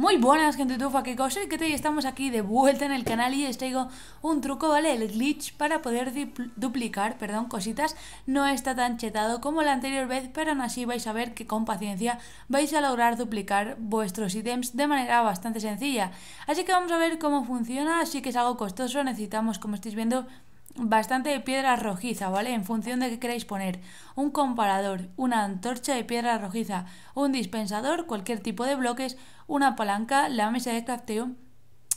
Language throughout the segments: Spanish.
Muy buenas gente tufa, que cosa que te estamos aquí de vuelta en el canal y os traigo un truco, ¿vale? El glitch para poder duplicar, perdón, cositas no está tan chetado como la anterior vez, pero aún así vais a ver que con paciencia vais a lograr duplicar vuestros ítems de manera bastante sencilla. Así que vamos a ver cómo funciona, así que es algo costoso, necesitamos, como estáis viendo, bastante de piedra rojiza, ¿vale? En función de qué queráis poner. Un comparador, una antorcha de piedra rojiza, un dispensador, cualquier tipo de bloques, una palanca, la mesa de crafteo.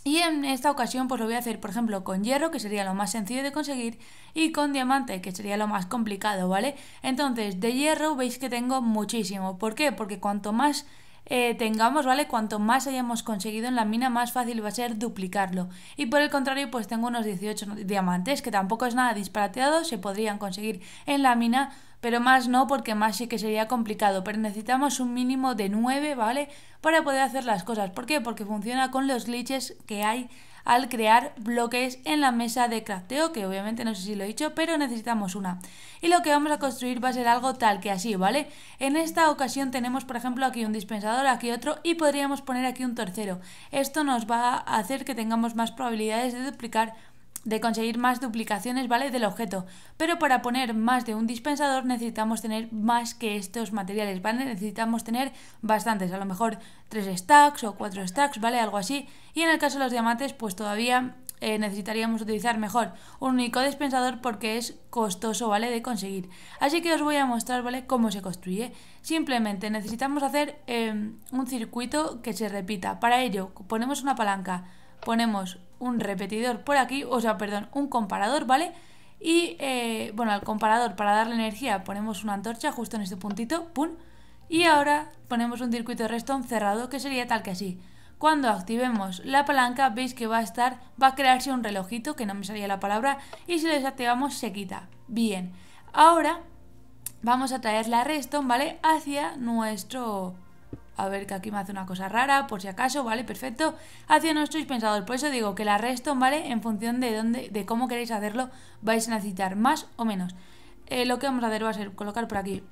Y en esta ocasión pues lo voy a hacer, por ejemplo, con hierro, que sería lo más sencillo de conseguir, y con diamante, que sería lo más complicado, ¿vale? Entonces, de hierro veis que tengo muchísimo. ¿Por qué? Porque cuanto más eh, tengamos, ¿vale? Cuanto más hayamos conseguido en la mina, más fácil va a ser duplicarlo. Y por el contrario, pues tengo unos 18 diamantes, que tampoco es nada disparateado, se podrían conseguir en la mina pero más no porque más sí que sería complicado, pero necesitamos un mínimo de 9, ¿vale? Para poder hacer las cosas. ¿Por qué? Porque funciona con los glitches que hay al crear bloques en la mesa de crafteo, que obviamente no sé si lo he dicho, pero necesitamos una. Y lo que vamos a construir va a ser algo tal que así, ¿vale? En esta ocasión tenemos, por ejemplo, aquí un dispensador, aquí otro, y podríamos poner aquí un tercero. Esto nos va a hacer que tengamos más probabilidades de duplicar de conseguir más duplicaciones, ¿vale? Del objeto. Pero para poner más de un dispensador necesitamos tener más que estos materiales, ¿vale? Necesitamos tener bastantes, a lo mejor tres stacks o cuatro stacks, ¿vale? Algo así. Y en el caso de los diamantes, pues todavía eh, necesitaríamos utilizar mejor un único dispensador porque es costoso, ¿vale? De conseguir. Así que os voy a mostrar, ¿vale? Cómo se construye. Simplemente necesitamos hacer em, un circuito que se repita. Para ello ponemos una palanca, ponemos un repetidor por aquí, o sea, perdón, un comparador, ¿vale? Y eh, bueno, al comparador para darle energía ponemos una antorcha justo en este puntito, ¡pum! Y ahora ponemos un circuito de restón cerrado que sería tal que así. Cuando activemos la palanca veis que va a estar, va a crearse un relojito, que no me salía la palabra, y si lo desactivamos se quita. Bien, ahora vamos a traer la restón, ¿vale? Hacia nuestro a ver que aquí me hace una cosa rara, por si acaso, ¿vale? Perfecto. Hacia nuestro dispensador, por eso digo que la redstone ¿vale? En función de dónde, de cómo queréis hacerlo, vais a necesitar más o menos. Eh, lo que vamos a hacer va a ser colocar por aquí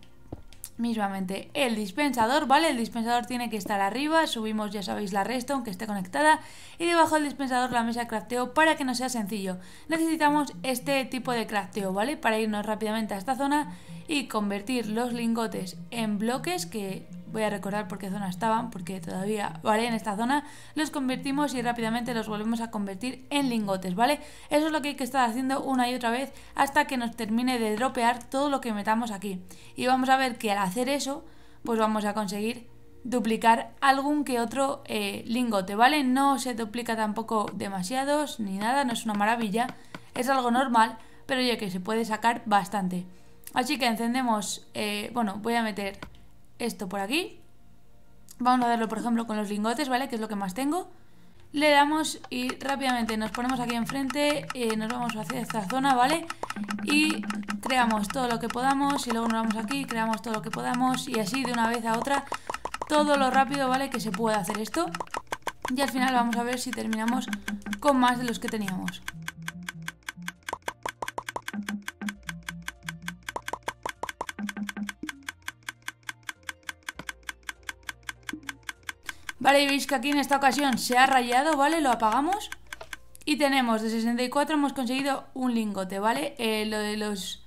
mismamente el dispensador, ¿vale? El dispensador tiene que estar arriba, subimos, ya sabéis, la redstone que esté conectada y debajo del dispensador la mesa de crafteo para que no sea sencillo. Necesitamos este tipo de crafteo, ¿vale? Para irnos rápidamente a esta zona y convertir los lingotes en bloques que Voy a recordar por qué zona estaban, porque todavía, ¿vale? En esta zona los convertimos y rápidamente los volvemos a convertir en lingotes, ¿vale? Eso es lo que hay que estar haciendo una y otra vez hasta que nos termine de dropear todo lo que metamos aquí. Y vamos a ver que al hacer eso, pues vamos a conseguir duplicar algún que otro eh, lingote, ¿vale? No se duplica tampoco demasiados ni nada, no es una maravilla, es algo normal, pero ya que se puede sacar bastante. Así que encendemos, eh, bueno, voy a meter esto por aquí. Vamos a darlo por ejemplo, con los lingotes, ¿vale? Que es lo que más tengo. Le damos y rápidamente nos ponemos aquí enfrente, eh, nos vamos hacia esta zona, ¿vale? Y creamos todo lo que podamos y luego nos vamos aquí, creamos todo lo que podamos y así de una vez a otra, todo lo rápido, ¿vale? Que se pueda hacer esto. Y al final vamos a ver si terminamos con más de los que teníamos. y veis que aquí en esta ocasión se ha rayado, ¿vale? Lo apagamos. Y tenemos de 64 hemos conseguido un lingote, ¿vale? Eh, lo de los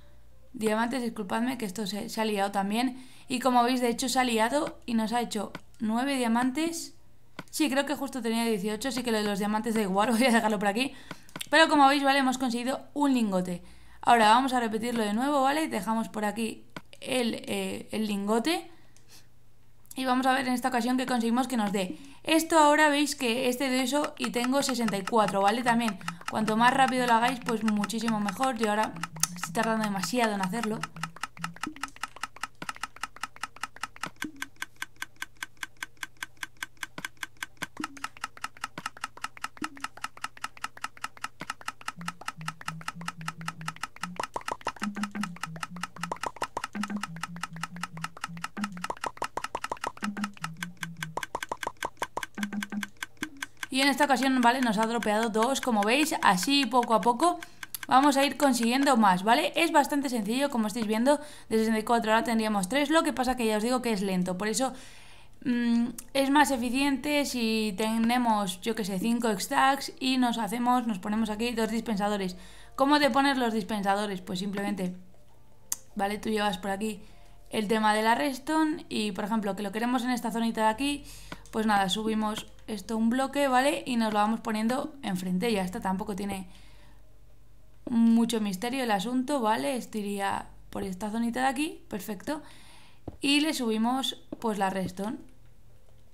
diamantes, disculpadme que esto se, ha liado también. Y como veis, de hecho se ha liado y nos ha hecho 9 diamantes. Sí, creo que justo tenía 18, así que lo de los diamantes de igual, voy a dejarlo por aquí. Pero como veis, ¿vale? Hemos conseguido un lingote. Ahora vamos a repetirlo de nuevo, ¿vale? Dejamos por aquí el, eh, el lingote. Y vamos a ver en esta ocasión qué conseguimos que nos dé. Esto ahora veis que este de eso y tengo 64, ¿vale? También, cuanto más rápido lo hagáis, pues muchísimo mejor. y ahora estoy tardando demasiado en hacerlo. Y en esta ocasión, ¿vale? Nos ha dropeado dos, como veis, así poco a poco vamos a ir consiguiendo más, ¿vale? Es bastante sencillo, como estáis viendo, de 64 ahora tendríamos tres lo que pasa que ya os digo que es lento, por eso mm, es más eficiente si tenemos, yo que sé, 5 stacks y nos hacemos, nos ponemos aquí dos dispensadores. ¿Cómo te pones los dispensadores? Pues simplemente, ¿vale? Tú llevas por aquí el tema de la redstone y, por ejemplo, que lo queremos en esta zonita de aquí, pues nada, subimos esto un bloque, ¿vale? Y nos lo vamos poniendo enfrente, ya está, tampoco tiene mucho misterio el asunto, ¿vale? Esto por esta zonita de aquí, perfecto. Y le subimos pues la redstone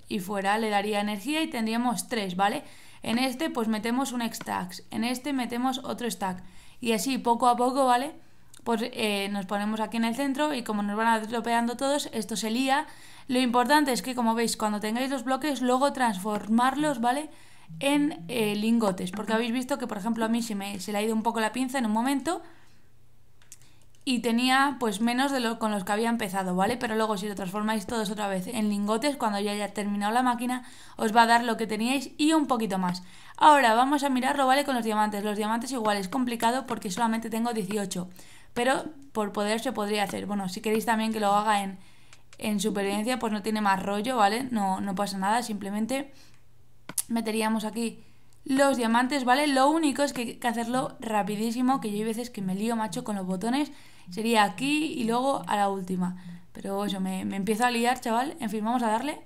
y fuera le daría energía y tendríamos tres, ¿vale? En este pues metemos un stack, en este metemos otro stack y así poco a poco, ¿vale? vale pues eh, nos ponemos aquí en el centro y como nos van a deslopeando todos, esto se lía. Lo importante es que, como veis, cuando tengáis los bloques, luego transformarlos, ¿vale? En eh, lingotes, porque habéis visto que, por ejemplo, a mí se me se le ha ido un poco la pinza en un momento y tenía pues menos de lo con los que había empezado, ¿vale? Pero luego si lo transformáis todos otra vez en lingotes, cuando ya haya terminado la máquina, os va a dar lo que teníais y un poquito más. Ahora vamos a mirarlo, ¿vale? Con los diamantes. Los diamantes igual es complicado porque solamente tengo 18. Pero por poder se podría hacer. Bueno, si queréis también que lo haga en, en supervivencia, pues no tiene más rollo, ¿vale? No, no pasa nada, simplemente meteríamos aquí los diamantes, ¿vale? Lo único es que hay que hacerlo rapidísimo, que yo hay veces que me lío macho con los botones. Sería aquí y luego a la última. Pero eso, me, me empiezo a liar, chaval. En fin, vamos a darle.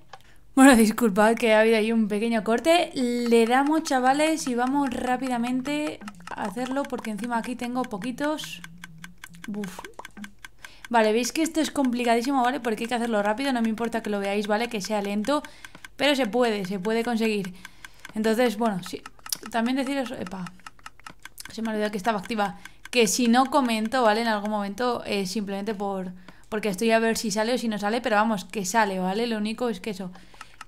Bueno, disculpad que ha habido ahí un pequeño corte. Le damos, chavales, y vamos rápidamente a hacerlo porque encima aquí tengo poquitos... Vale, veis que esto es complicadísimo, ¿vale? Porque hay que hacerlo rápido, no me importa que lo veáis, ¿vale? Que sea lento, pero se puede, se puede conseguir. Entonces, bueno, sí. También deciros... Epa, se me olvidó que estaba activa. Que si no comento, ¿vale? En algún momento, es simplemente por... Porque estoy a ver si sale o si no sale, pero vamos, que sale, ¿vale? Lo único es que eso,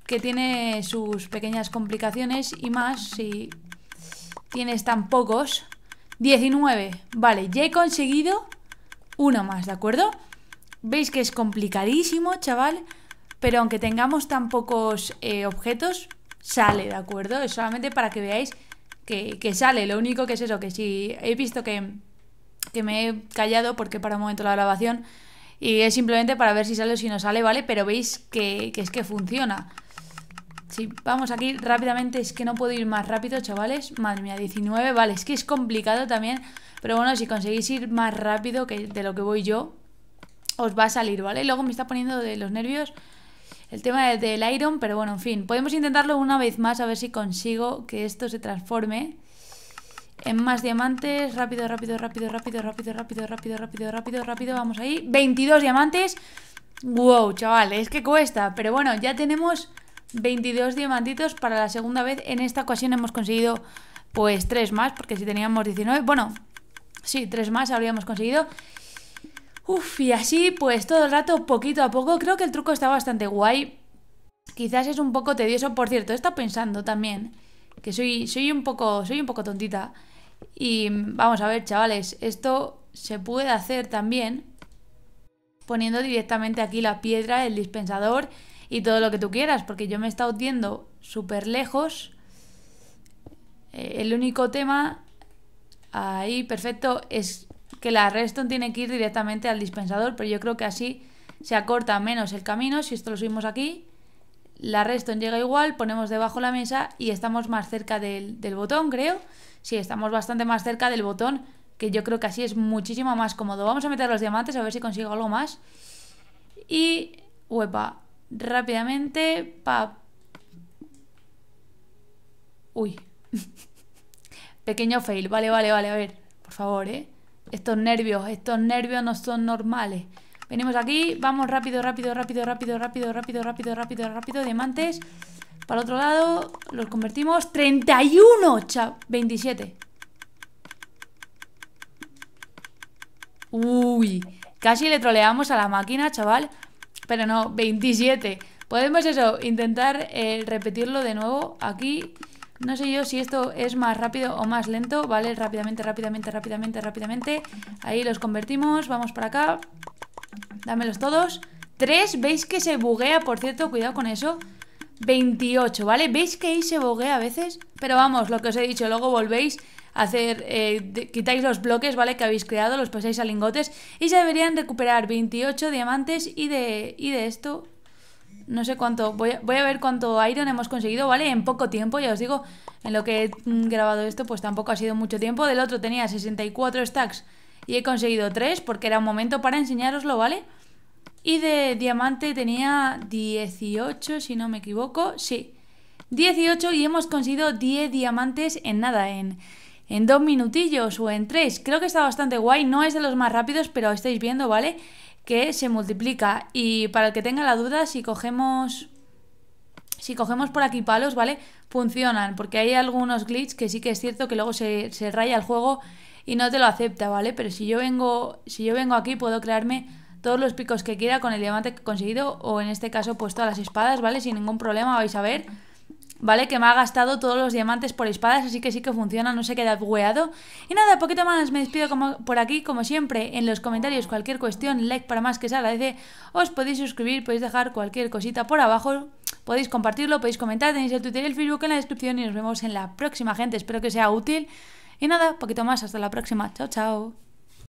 que tiene sus pequeñas complicaciones y más si tienes tan pocos. 19, vale, ya he conseguido una más, ¿de acuerdo? Veis que es complicadísimo, chaval, pero aunque tengamos tan pocos eh, objetos, sale, ¿de acuerdo? Es solamente para que veáis que, sale. Lo único que es eso, que si he visto que, me he callado porque para un momento la grabación y es simplemente para ver si sale o si no sale, ¿vale? Pero veis que, que es que funciona. Sí, vamos aquí rápidamente, es que no puedo ir más rápido, chavales. Madre mía, 19, vale, es que es complicado también. Pero bueno, si conseguís ir más rápido que de lo que voy yo, os va a salir, ¿vale? Luego me está poniendo de los nervios el tema del Iron, pero bueno, en fin. Podemos intentarlo una vez más, a ver si consigo que esto se transforme en más diamantes. Rápido, rápido, rápido, rápido, rápido, rápido, rápido, rápido, rápido, rápido, vamos ahí. 22 diamantes. Wow, chavales, es que cuesta. Pero bueno, ya tenemos... 22 diamantitos para la segunda vez. En esta ocasión hemos conseguido pues 3 más, porque si teníamos 19, bueno, sí, 3 más habríamos conseguido. Uf, y así pues todo el rato, poquito a poco, creo que el truco está bastante guay. Quizás es un poco tedioso, por cierto, he estado pensando también que soy, soy, un, poco, soy un poco tontita. Y vamos a ver, chavales, esto se puede hacer también poniendo directamente aquí la piedra, el dispensador y todo lo que tú quieras, porque yo me he estado yendo súper lejos. Eh, el único tema ahí perfecto es que la Redstone tiene que ir directamente al dispensador, pero yo creo que así se acorta menos el camino. Si esto lo subimos aquí, la Redstone llega igual, ponemos debajo la mesa y estamos más cerca del, del botón, creo. Sí, estamos bastante más cerca del botón, que yo creo que así es muchísimo más cómodo. Vamos a meter los diamantes a ver si consigo algo más. Y, huepa, rápidamente. Pa... Uy. Pequeño fail. Vale, vale, vale. A ver, por favor, ¿eh? Estos nervios, estos nervios no son normales. Venimos aquí, vamos rápido, rápido, rápido, rápido, rápido, rápido, rápido, rápido, rápido. Diamantes. Para el otro lado, los convertimos. ¡31! chaval, 27. Uy, casi le troleamos a la máquina, chaval. Pero no, 27. Podemos eso, intentar eh, repetirlo de nuevo aquí. No sé yo si esto es más rápido o más lento, ¿vale? Rápidamente, rápidamente, rápidamente, rápidamente. Ahí los convertimos, vamos para acá. Dámelos todos. 3, veis que se buguea, por cierto, cuidado con eso. 28, ¿vale? ¿Veis que ahí se buguea a veces? Pero vamos, lo que os he dicho, luego volvéis hacer, eh, quitáis los bloques, ¿vale? Que habéis creado, los pasáis a lingotes y se deberían recuperar 28 diamantes y de, y de esto... No sé cuánto, voy a, voy a ver cuánto iron hemos conseguido, ¿vale? En poco tiempo, ya os digo, en lo que he grabado esto, pues tampoco ha sido mucho tiempo. Del otro tenía 64 stacks y he conseguido 3 porque era un momento para enseñároslo, ¿vale? Y de diamante tenía 18, si no me equivoco, sí. 18 y hemos conseguido 10 diamantes en nada, en en dos minutillos o en tres. Creo que está bastante guay, no es de los más rápidos, pero estáis viendo, ¿vale? Que se multiplica. Y para el que tenga la duda, si cogemos... Si cogemos por aquí palos, ¿vale? Funcionan, porque hay algunos glitches que sí que es cierto que luego se, se raya el juego y no te lo acepta, ¿vale? Pero si yo vengo, si yo vengo aquí, puedo crearme todos los picos que quiera con el diamante que he conseguido o en este caso pues todas las espadas, ¿vale? Sin ningún problema, vais a ver. ¿vale? Que me ha gastado todos los diamantes por espadas, así que sí que funciona, no se queda bugueado. Y nada, poquito más, me despido como, por aquí, como siempre, en los comentarios, cualquier cuestión, like para más que se agradece, os podéis suscribir, podéis dejar cualquier cosita por abajo, podéis compartirlo, podéis comentar, tenéis el Twitter y el Facebook en la descripción y nos vemos en la próxima, gente, espero que sea útil. Y nada, poquito más, hasta la próxima, chao, chao.